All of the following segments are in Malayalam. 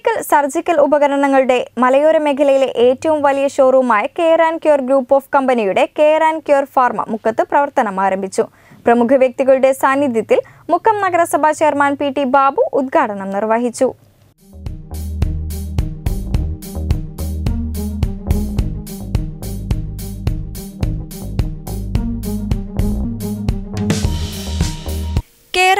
മെഡിക്കൽ സർജിക്കൽ ഉപകരണങ്ങളുടെ മലയോര മേഖലയിലെ ഏറ്റവും വലിയ ഷോറൂമായ care and cure group of കമ്പനിയുടെ കെയർ ആൻഡ് ക്യൂർ ഫാർമ മുക്കത്ത് പ്രവർത്തനം ആരംഭിച്ചു പ്രമുഖ വ്യക്തികളുടെ സാന്നിധ്യത്തിൽ മുക്കം നഗരസഭാ ചെയർമാൻ പി ടി ബാബു ഉദ്ഘാടനം നിർവഹിച്ചു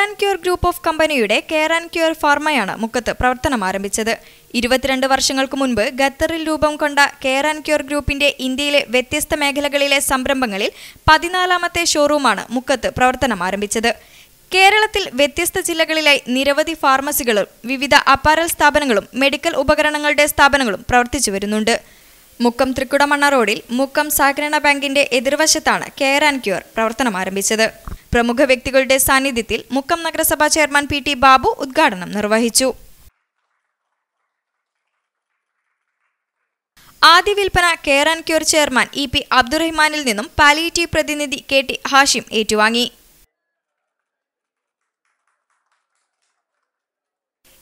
ആൻഡ് ക്യൂർ ഗ്രൂപ്പ് ഓഫ് കമ്പനിയുടെ കെയർ ആൻഡ് ക്യൂർ ഫാർമയാണ് മുക്കത്ത് പ്രവർത്തനം ആരംഭിച്ചത് ഇരുപത്തിരണ്ട് വർഷങ്ങൾക്ക് മുൻപ് ഖത്തറിൽ രൂപം കൊണ്ട കെയർ ആൻഡ് ക്യൂർ ഗ്രൂപ്പിന്റെ ഇന്ത്യയിലെ വ്യത്യസ്ത മേഖലകളിലെ സംരംഭങ്ങളിൽ പതിനാലാമത്തെ ഷോറൂമാണ് മുക്കത്ത് പ്രവർത്തനം ആരംഭിച്ചത് കേരളത്തിൽ വ്യത്യസ്ത ജില്ലകളിലായി നിരവധി ഫാർമസികളും വിവിധ അപ്പാരൽ സ്ഥാപനങ്ങളും മെഡിക്കൽ ഉപകരണങ്ങളുടെ സ്ഥാപനങ്ങളും പ്രവർത്തിച്ചു വരുന്നുണ്ട് മുക്കം തൃക്കുടമണ്ണ റോഡിൽ മുക്കം സഹകരണ ബാങ്കിന്റെ എതിർവശത്താണ് കെയർ ആൻഡ് ക്യൂർ പ്രവർത്തനം ആരംഭിച്ചത് പ്രമുഖ വ്യക്തികളുടെ സാന്നിധ്യത്തിൽ മുക്കം നഗരസഭാ ചെയർമാൻ പി ടി ബാബു ഉദ്ഘാടനം നിർവഹിച്ചു ആദ്യ വിൽപ്പന care and cure chairman E P അബ്ദുറഹ്മാനിൽ നിന്നും പാലിയേറ്റീവ് പ്രതിനിധി കെ ടി ഹാഷിം ഏറ്റുവാങ്ങി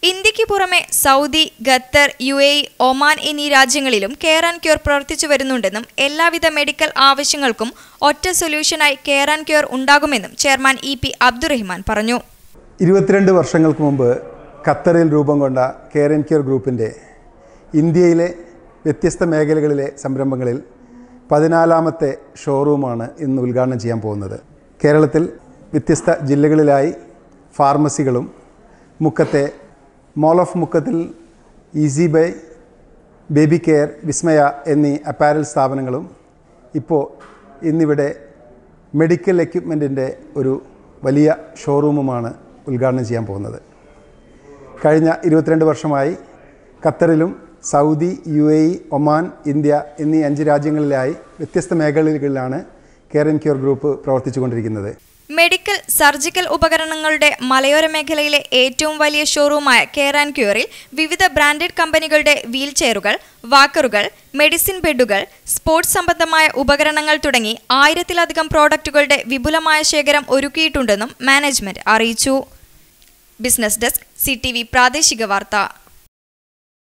ഇന്ത്യക്ക് പുറമെ Saudi Qatar U A Oman എന്നീ രാജ്യങ്ങളിലും കെയർ ആൻഡ് ക്യൂർ പ്രവർത്തിച്ചു വരുന്നുണ്ടെന്നും എല്ലാവിധ മെഡിക്കൽ ആവശ്യങ്ങൾക്കും ഒറ്റ സൊല്യൂഷനായി കെയർ ആൻഡ് ക്യൂർ ഉണ്ടാകുമെന്നും ചെയർമാൻ ഇ പി അബ്ദുറഹിമാൻ പറഞ്ഞു ഇരുപത്തിരണ്ട് വർഷങ്ങൾക്ക് മുമ്പ് ഖത്തറിൽ രൂപം കൊണ്ട കെയർ ആൻഡ് ക്യൂർ ഗ്രൂപ്പിൻ്റെ ഇന്ത്യയിലെ വ്യത്യസ്ത മേഖലകളിലെ സംരംഭങ്ങളിൽ പതിനാലാമത്തെ ഷോറൂമാണ് ഇന്ന് ഉദ്ഘാടനം ചെയ്യാൻ പോകുന്നത് കേരളത്തിൽ വ്യത്യസ്ത ജില്ലകളിലായി ഫാർമസികളും മുക്കത്തെ മോൾ ഓഫ് മുക്കത്തിൽ easy buy baby care Vismaya എന്നീ അപ്പാരൽ സ്ഥാപനങ്ങളും ഇപ്പോൾ ഇന്നിവിടെ മെഡിക്കൽ എക്യുപ്മെൻറ്റിൻ്റെ ഒരു വലിയ ഷോറൂമുമാണ് ഉദ്ഘാടനം ചെയ്യാൻ പോകുന്നത് കഴിഞ്ഞ ഇരുപത്തിരണ്ട് വർഷമായി ഖത്തറിലും Saudi U A E Oman India എന്നീ അഞ്ച് രാജ്യങ്ങളിലായി വ്യത്യസ്ത മേഖലകളിലാണ് കെയർ ആൻഡ് ക്യൂർ ഗ്രൂപ്പ് പ്രവർത്തിച്ചുകൊണ്ടിരിക്കുന്നത് മെഡിക്കൽ സർജിക്കൽ ഉപകരണങ്ങളുടെ മലയോര മേഖലയിലെ ഏറ്റവും വലിയ ഷോറൂമായ കെയർ ആൻഡ് ക്യൂറിൽ വിവിധ ബ്രാൻഡഡ് കമ്പനികളുടെ വീൽ ചെയറുകൾ വാക്കറുകൾ മെഡിസിൻ ബെഡുകൾ സ്പോർട്സ് സംബന്ധമായ ഉപകരണങ്ങൾ തുടങ്ങി ആയിരത്തിലധികം പ്രോഡക്റ്റുകളുടെ വിപുലമായ ശേഖരം ഒരുക്കിയിട്ടുണ്ടെന്നും മാനേജ്മെന്റ് അറിയിച്ചു ബിസിനസ് ഡെസ്ക് സി പ്രാദേശിക വാർത്ത